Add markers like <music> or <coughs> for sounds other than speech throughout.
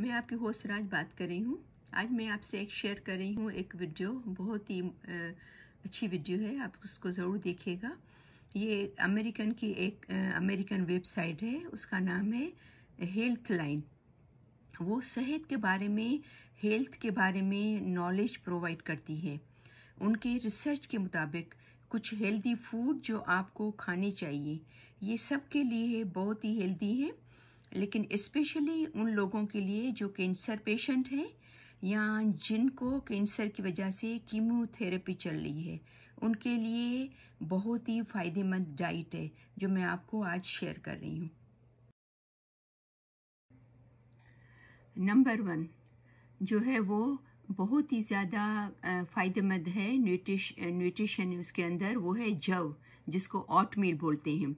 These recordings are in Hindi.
मैं आपकी होस्ट राज बात कर रही हूँ आज मैं आपसे एक शेयर कर रही हूँ एक वीडियो बहुत ही अच्छी वीडियो है आप उसको ज़रूर देखिएगा ये अमेरिकन की एक अमेरिकन वेबसाइट है उसका नाम है हेल्थ लाइन वो सेहत के बारे में हेल्थ के बारे में नॉलेज प्रोवाइड करती है उनके रिसर्च के मुताबिक कुछ हेल्दी फूड जो आपको खाने चाहिए ये सब के लिए बहुत ही हेल्दी है लेकिन स्पेशली उन लोगों के लिए जो कैंसर पेशेंट हैं या जिनको कैंसर की वजह से कीमोथेरेपी चल रही है उनके लिए बहुत ही फ़ायदेमंद डाइट है जो मैं आपको आज शेयर कर रही हूँ नंबर वन जो है वो बहुत ही ज़्यादा फ़ायदेमंद है न्यूट्रिश न्यूट्रिशन उसके अंदर वो है जव जिसको ऑटमील बोलते हैं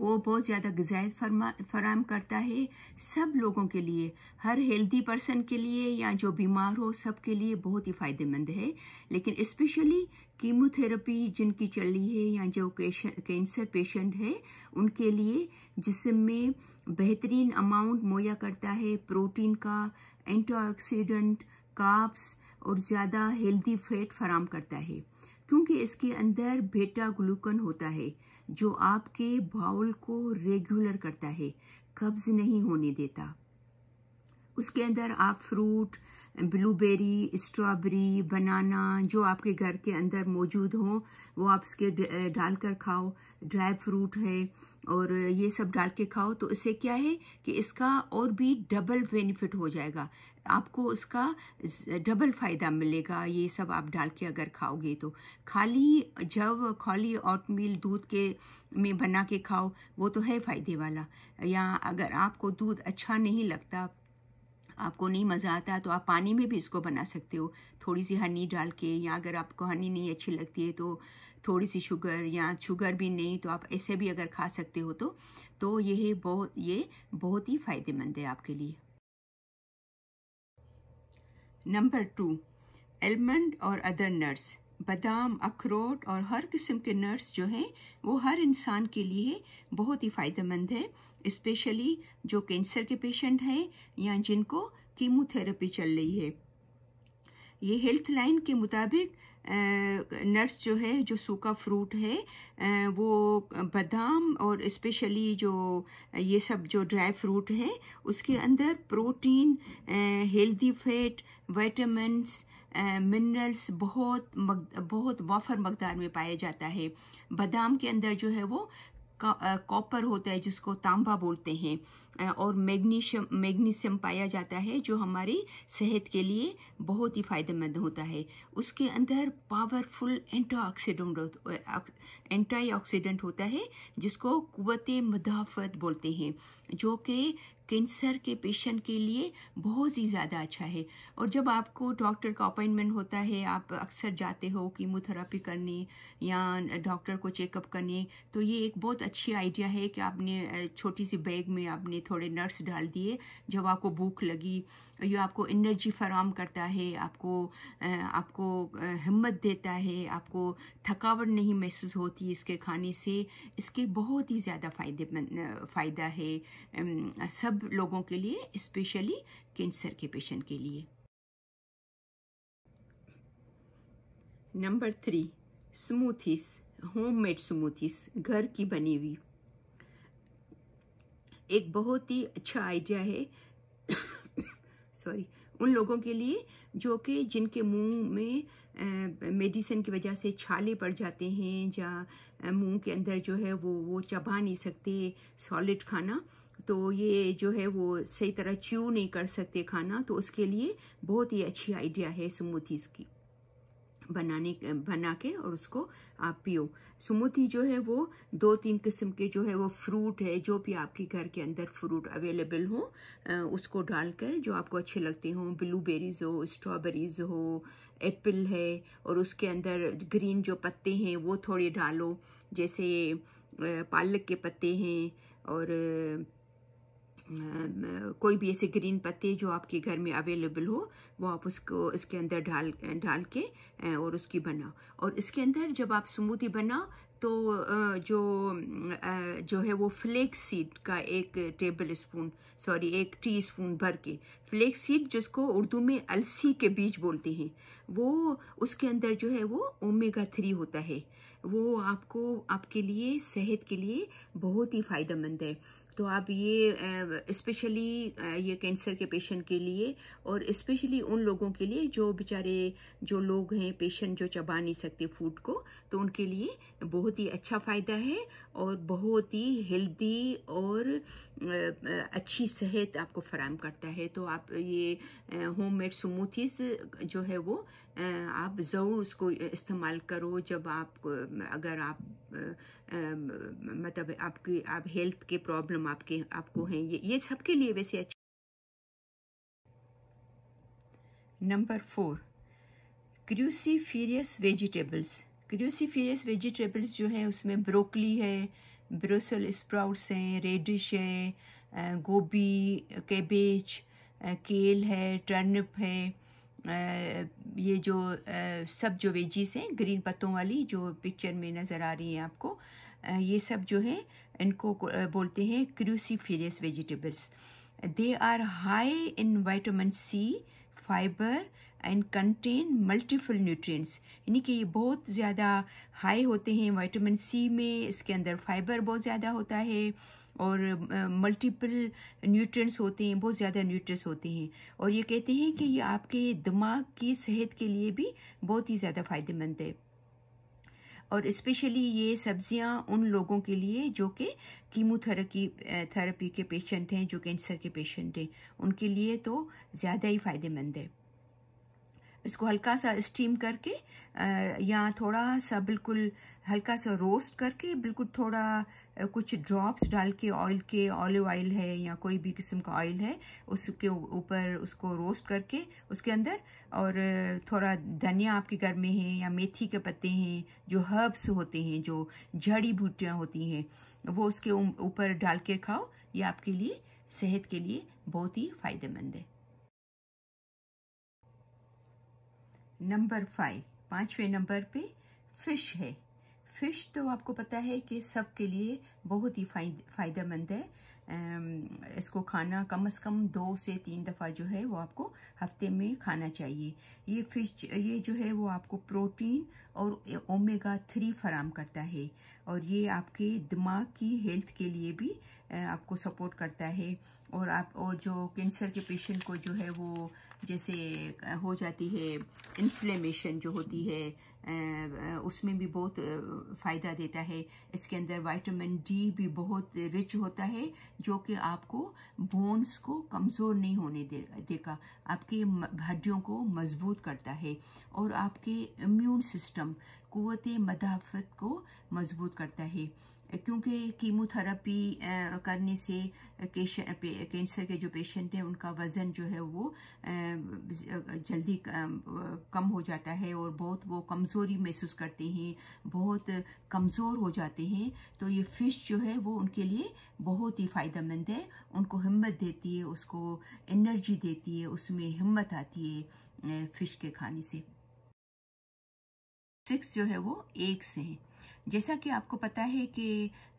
वो बहुत ज़्यादा गजायत फराम करता है सब लोगों के लिए हर हेल्दी पर्सन के लिए या जो बीमार हो सब के लिए बहुत ही फ़ायदेमंद है लेकिन स्पेशली कीमोथेरेपी जिनकी चल रही है या जो कैंसर पेशेंट है उनके लिए जिसम में बेहतरीन अमाउंट मुहैया करता है प्रोटीन का एंटीऑक्सीडेंट काप्स और ज़्यादा हेल्दी फैट फराम करता है क्योंकि इसके अंदर बेटा ग्लूकन होता है जो आपके बाउल को रेगुलर करता है कब्ज नहीं होने देता उसके अंदर आप फ्रूट ब्लूबेरी स्ट्रॉबेरी बनाना जो आपके घर के अंदर मौजूद हो वो आप उसके डालकर खाओ ड्राई फ्रूट है और ये सब डाल के खाओ तो इससे क्या है कि इसका और भी डबल बेनिफिट हो जाएगा आपको उसका डबल फ़ायदा मिलेगा ये सब आप डाल के अगर खाओगे तो खाली जब खाली ऑट मील दूध के में बना के खाओ वो तो है फ़ायदे वाला या अगर आपको दूध अच्छा नहीं लगता आपको नहीं मज़ा आता तो आप पानी में भी इसको बना सकते हो थोड़ी सी हनी डाल के या अगर आपको हनी नहीं अच्छी लगती है तो थोड़ी सी शुगर या शुगर भी नहीं तो आप ऐसे भी अगर खा सकते हो तो तो यह बहुत ये बहुत ही फ़ायदेमंद है आपके लिए नंबर टू एलमंड और अदर नट्स बादाम अखरोट और हर किस्म के नट्स जो हैं वो हर इंसान के लिए बहुत ही फ़ायदेमंद है स्पेशली जो कैंसर के पेशेंट हैं या जिनको कीमोथेरेपी चल रही है ये हेल्थ लाइन के मुताबिक नट्स जो है जो सूखा फ्रूट है वो बादाम और स्पेशली जो ये सब जो ड्राई फ्रूट है उसके अंदर protein healthy fat vitamins minerals बहुत मग, बहुत वाफर मकदार में पाया जाता है बादाम के अंदर जो है वो कॉपर होता है जिसको तांबा बोलते हैं और मैग्नीशियम मैग्नीशियम पाया जाता है जो हमारी सेहत के लिए बहुत ही फ़ायदेमंद होता है उसके अंदर पावरफुल एंटीऑक्सीडेंट एंटीऑक्सीडेंट होता है जिसको कुत मदाफत बोलते हैं जो कि कैंसर के पेशेंट के लिए बहुत ही ज़्यादा अच्छा है और जब आपको डॉक्टर का अपॉइंटमेंट होता है आप अक्सर जाते हो कीमोथेरापी करने या डॉक्टर को चेकअप करने तो ये एक बहुत अच्छी आइडिया है कि आपने छोटी सी बैग में आपने थोड़े नट्स डाल दिए जब आपको भूख लगी ये आपको एनर्जी फराम करता है आपको आपको हिम्मत देता है आपको थकावट नहीं महसूस होती इसके खाने से इसके बहुत ही ज़्यादा फायदे फ़ायदा है सब लोगों के लिए इस्पेशली कैंसर के पेशेंट के लिए number three smoothies homemade smoothies घर की बनी हुई एक बहुत ही अच्छा आइडिया है सॉरी <coughs> उन लोगों के लिए जो कि जिनके मुंह में मेडिसिन की वजह से छाले पड़ जाते हैं या मुंह के अंदर जो है वो वो चबा नहीं सकते सॉलिड खाना तो ये जो है वो सही तरह च्यू नहीं कर सकते खाना तो उसके लिए बहुत ही अच्छी आइडिया है स्मूथीज़ की बनाने बना के और उसको आप पियो स्मूथी जो है वो दो तीन किस्म के जो है वो फ्रूट है जो भी आपके घर के अंदर फ्रूट अवेलेबल हो उसको डालकर जो आपको अच्छे लगते हों ब्लूबेरीज हो स्ट्रॉबेरीज हो एप्पल है और उसके अंदर ग्रीन जो पत्ते हैं वो थोड़े डालो जैसे पालक के पत्ते हैं और कोई भी ऐसे ग्रीन पत्ते जो आपके घर में अवेलेबल हो वो आप उसको इसके अंदर डाल डाल के और उसकी बनाओ और इसके अंदर जब आप स्मूदी बनाओ तो जो जो है वो फ्लेक्स सीड का एक टेबल स्पून सॉरी एक टी स्पून भर के फ्लेक्स सीड जिसको उर्दू में अलसी के बीज बोलते हैं वो उसके अंदर जो है वो ओमेगा थ्री होता है वो आपको आपके लिए सेहत के लिए बहुत ही फ़ायदेमंद है तो आप ये स्पेशली ये कैंसर के पेशेंट के लिए और स्पेशली उन लोगों के लिए जो बेचारे जो लोग हैं पेशेंट जो चबा नहीं सकते फूड को तो उनके लिए बहुत ही अच्छा फ़ायदा है और बहुत ही हेल्दी और अच्छी सेहत आपको फराम करता है तो आप ये होम मेड स्मूथीज जो है वो आप ज़रूर उसको इस्तेमाल करो जब आप अगर आप मतलब आपकी आप हेल्थ के प्रॉब्लम आपके आपको हैं ये ये सबके लिए वैसे अच्छा number four cruciferous vegetables cruciferous vegetables जो है उसमें ब्रोकली है ब्रोसल स्प्राउट्स हैं रेडिश है गोभी कैबेज केल है टर्नप है ये जो सब जो वेजीज हैं ग्रीन पत्तों वाली जो पिक्चर में नज़र आ रही हैं आपको ये सब जो है इनको बोलते हैं cruciferous vegetables they are high in vitamin C fibre and contain multiple nutrients यानी कि ये बहुत ज़्यादा हाई होते हैं विटामिन सी में इसके अंदर फाइबर बहुत ज़्यादा होता है और मल्टीपल uh, न्यूट्रिएंट्स होते हैं बहुत ज़्यादा न्यूट्रिएंट्स होते हैं और ये कहते हैं कि ये आपके दिमाग की सेहत के लिए भी बहुत ही ज़्यादा फायदेमंद है और इस्पेशली ये सब्जियां उन लोगों के लिए जो कि कीमोथेरेपी थेरेपी के पेशेंट हैं जो कैंसर के पेशेंट हैं उनके लिए तो ज़्यादा ही फायदेमंद है इसको हल्का सा स्टीम करके या थोड़ा सा बिल्कुल हल्का सा रोस्ट करके बिल्कुल थोड़ा कुछ ड्रॉप्स डाल के ऑयल के ऑलिव ऑयल है या कोई भी किस्म का ऑयल है उसके ऊपर उसको रोस्ट करके उसके अंदर और थोड़ा धनिया आपके घर में है या मेथी के पत्ते हैं जो हर्ब्स होते हैं जो जड़ी बूटियाँ होती हैं वो उसके ऊपर डाल के खाओ ये आपके लिए सेहत के लिए बहुत ही फ़ायदेमंद है नंबर फाइव पांचवें नंबर पे फिश है फिश तो आपको पता है कि सबके लिए बहुत ही फ़ायदेमंद है इसको खाना कम से कम दो से तीन दफ़ा जो है वो आपको हफ्ते में खाना चाहिए ये फिश ये जो है वो आपको प्रोटीन और ओमेगा थ्री फराम करता है और ये आपके दिमाग की हेल्थ के लिए भी आपको सपोर्ट करता है और आप और जो कैंसर के पेशेंट को जो है वो जैसे हो जाती है इन्फ्लेमेशन जो होती है उसमें भी बहुत फ़ायदा देता है इसके अंदर विटामिन डी भी बहुत रिच होता है जो कि आपको बोन्स को कमज़ोर नहीं होने दे देगा आपकी हड्डियों को मजबूत करता है और आपके इम्यून सिस्टम क़वत मदाफ़त को मजबूत करता है क्योंकि कीमोथेरेपी करने से कैंसर के जो पेशेंट हैं उनका वज़न जो है वो जल्दी कम हो जाता है और बहुत वो कमज़ोरी महसूस करते हैं बहुत कमज़ोर हो जाते हैं तो ये फ़िश जो है वो उनके लिए बहुत ही फ़ायदेमंद है उनको हिम्मत देती है उसको एनर्जी देती है उसमें हिम्मत आती है फ़िश के खाने से सिक्स जो है वो एक से है जैसा कि आपको पता है कि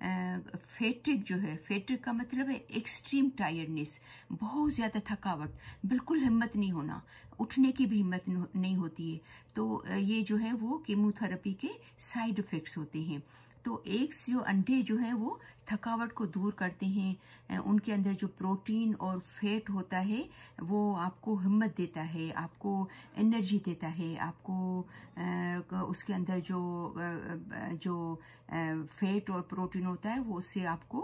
फेटिक जो है फेटिक का मतलब है एक्सट्रीम टायर्डनेस बहुत ज़्यादा थकावट बिल्कुल हिम्मत नहीं होना उठने की भी हिम्मत नहीं होती है तो ये जो है वो कीमोथेरेपी के साइड इफ़ेक्ट्स होते हैं तो एग्स जो अंडे जो हैं वो थकावट को दूर करते हैं उनके अंदर जो प्रोटीन और फैट होता है वो आपको हिम्मत देता है आपको एनर्जी देता है आपको उसके अंदर जो जो फैट और प्रोटीन होता है वो उससे आपको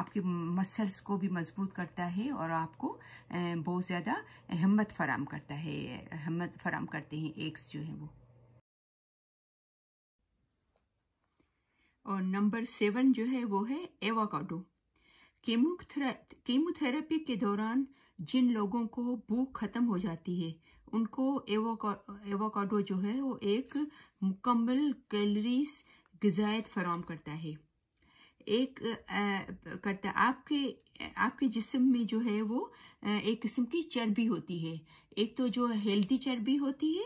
आपके मसल्स को भी मजबूत करता है और आपको बहुत ज़्यादा हिम्मत फराम करता है हिम्मत फराम करते हैं एग्स जो हैं वो और नंबर सेवन जो है वो है एवाकाडो कीमोथेरेपी के दौरान जिन लोगों को भूख ख़त्म हो जाती है उनको एवोकाडो जो है वो एक मुकम्मल कैलरीज गजायत फराम करता है एक आ, करता आपके आपके जिस्म में जो है वो एक किस्म की चर्बी होती है एक तो जो हेल्दी चर्बी होती है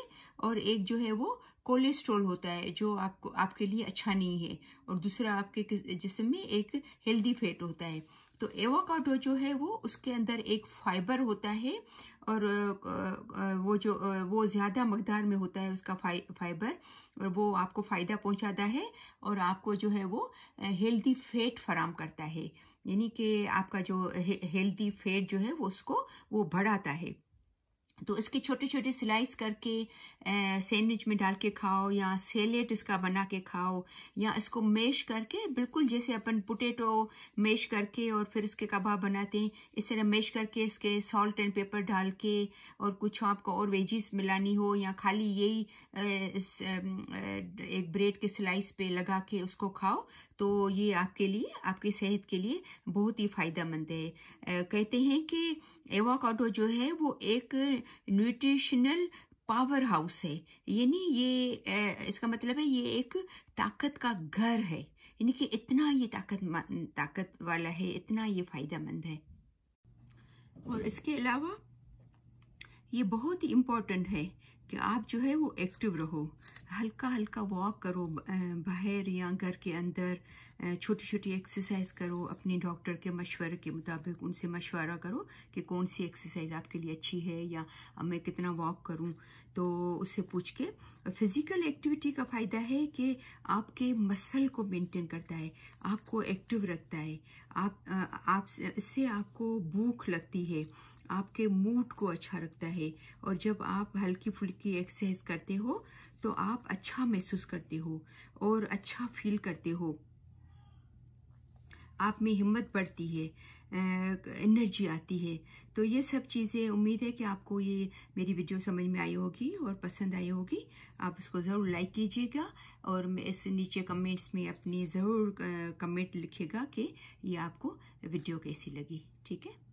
और एक जो है वो कोलेस्ट्रोल होता है जो आपको आपके लिए अच्छा नहीं है और दूसरा आपके जिसम में एक हेल्दी फैट होता है तो एवोकाडो जो है वो उसके अंदर एक फाइबर होता है और वो जो वो ज़्यादा मकदार में होता है उसका फाइ, फाइबर और वो आपको फ़ायदा पहुंचाता है और आपको जो है वो हेल्दी फैट फराम करता है यानी कि आपका जो हेल्दी फैट जो है वो उसको वो बढ़ाता है तो इसकी छोटे छोटे स्लाइस करके सैंडविच में डाल के खाओ या सेलेट इसका बना के खाओ या इसको मैश करके बिल्कुल जैसे अपन पोटैटो मैश करके और फिर इसके कबाब बनाते हैं इस तरह मैश करके इसके सॉल्ट एंड पेपर डाल के और कुछ आपको और वेजीज मिलानी हो या खाली यही एक ब्रेड के स्लाइस पे लगा के उसको खाओ तो ये आपके लिए आपकी सेहत के लिए बहुत ही फ़ायदेमंद है कहते हैं कि एवाकाडो जो है वो एक न्यूट्रिशनल पावर हाउस है यानी ये इसका मतलब है ये एक ताकत का घर है यानी कि इतना ये ताकत ताकत वाला है इतना ये फ़ायदेमंद है और इसके अलावा ये बहुत ही इम्पोर्टेंट है कि आप जो है वो एक्टिव रहो हल्का हल्का वॉक करो बाहर या घर के अंदर छोटी छोटी एक्सरसाइज करो अपने डॉक्टर के मशवरे के मुताबिक उनसे मशवरा करो कि कौन सी एक्सरसाइज आपके लिए अच्छी है या मैं कितना वॉक करूं तो उससे पूछ के फिज़िकल एक्टिविटी का फ़ायदा है कि आपके मसल को मेंटेन करता है आपको एक्टिव रखता है आप आप इससे आपको भूख लगती है आपके मूड को अच्छा रखता है और जब आप हल्की फुल्की एक्सरसाइज करते हो तो आप अच्छा महसूस करते हो और अच्छा फील करते हो आप में हिम्मत बढ़ती है एनर्जी आती है तो ये सब चीज़ें उम्मीद है कि आपको ये मेरी वीडियो समझ में आई होगी और पसंद आई होगी आप उसको ज़रूर लाइक कीजिएगा और इस नीचे कमेंट्स में अपनी ज़रूर कमेंट लिखिएगा कि ये आपको वीडियो कैसी लगी ठीक है